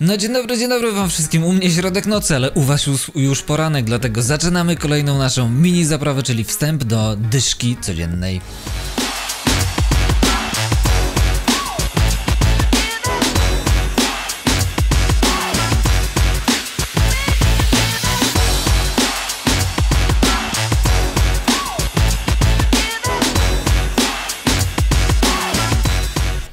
No dzień dobry, dzień dobry wam wszystkim, u mnie środek nocy, ale u was już, już poranek, dlatego zaczynamy kolejną naszą mini zaprawę, czyli wstęp do dyszki codziennej.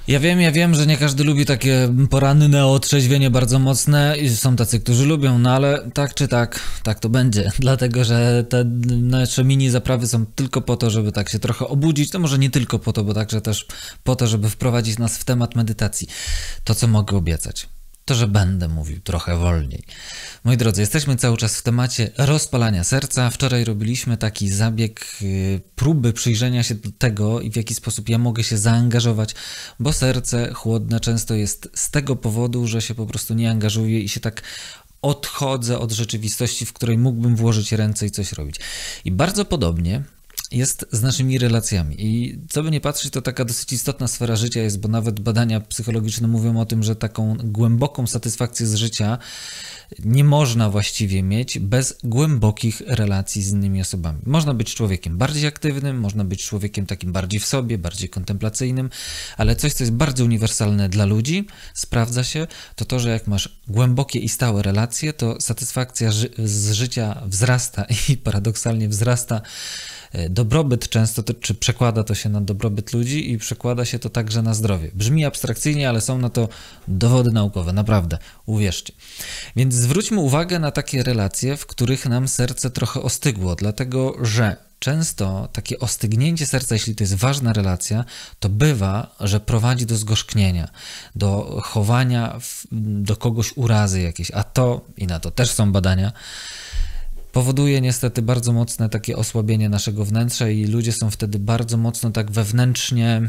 Ja wiem, ja wiem, że nie każdy lubi takie poranne otrzeźwienie bardzo mocne i są tacy, którzy lubią, no ale tak czy tak, tak to będzie, dlatego że te nasze mini zaprawy są tylko po to, żeby tak się trochę obudzić, to może nie tylko po to, bo także też po to, żeby wprowadzić nas w temat medytacji. To, co mogę obiecać to że będę mówił trochę wolniej. Moi drodzy, jesteśmy cały czas w temacie rozpalania serca. Wczoraj robiliśmy taki zabieg y, próby przyjrzenia się do tego i w jaki sposób ja mogę się zaangażować, bo serce chłodne często jest z tego powodu, że się po prostu nie angażuje i się tak odchodzę od rzeczywistości, w której mógłbym włożyć ręce i coś robić. I bardzo podobnie jest z naszymi relacjami. I co by nie patrzeć, to taka dosyć istotna sfera życia jest, bo nawet badania psychologiczne mówią o tym, że taką głęboką satysfakcję z życia nie można właściwie mieć bez głębokich relacji z innymi osobami. Można być człowiekiem bardziej aktywnym, można być człowiekiem takim bardziej w sobie, bardziej kontemplacyjnym, ale coś, co jest bardzo uniwersalne dla ludzi, sprawdza się, to to, że jak masz głębokie i stałe relacje, to satysfakcja ży z życia wzrasta i paradoksalnie wzrasta E, dobrobyt często, to, czy przekłada to się na dobrobyt ludzi i przekłada się to także na zdrowie. Brzmi abstrakcyjnie, ale są na to dowody naukowe, naprawdę, uwierzcie. Więc zwróćmy uwagę na takie relacje, w których nam serce trochę ostygło, dlatego że często takie ostygnięcie serca, jeśli to jest ważna relacja, to bywa, że prowadzi do zgorzknienia, do chowania w, do kogoś urazy jakiejś, a to, i na to też są badania, powoduje niestety bardzo mocne takie osłabienie naszego wnętrza i ludzie są wtedy bardzo mocno tak wewnętrznie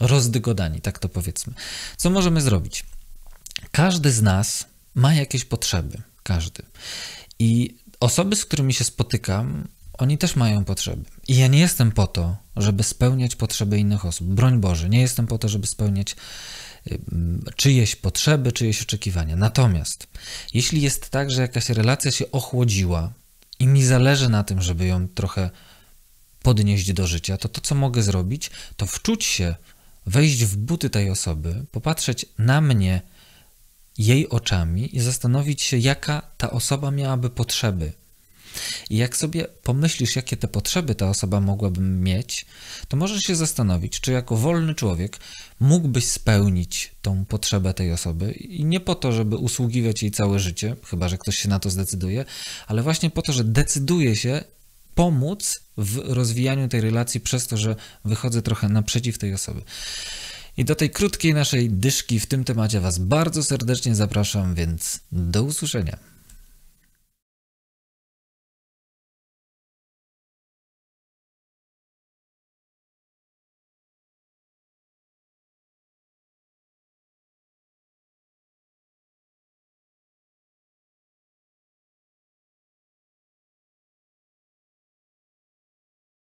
rozdygodani, tak to powiedzmy. Co możemy zrobić? Każdy z nas ma jakieś potrzeby, każdy. I osoby, z którymi się spotykam, oni też mają potrzeby. I ja nie jestem po to, żeby spełniać potrzeby innych osób. Broń Boże, nie jestem po to, żeby spełniać czyjeś potrzeby, czyjeś oczekiwania. Natomiast jeśli jest tak, że jakaś relacja się ochłodziła, i mi zależy na tym, żeby ją trochę podnieść do życia, to to, co mogę zrobić, to wczuć się, wejść w buty tej osoby, popatrzeć na mnie jej oczami i zastanowić się, jaka ta osoba miałaby potrzeby, i jak sobie pomyślisz, jakie te potrzeby ta osoba mogłaby mieć, to możesz się zastanowić, czy jako wolny człowiek mógłbyś spełnić tą potrzebę tej osoby i nie po to, żeby usługiwać jej całe życie, chyba że ktoś się na to zdecyduje, ale właśnie po to, że decyduje się pomóc w rozwijaniu tej relacji przez to, że wychodzę trochę naprzeciw tej osoby. I do tej krótkiej naszej dyszki w tym temacie Was bardzo serdecznie zapraszam, więc do usłyszenia.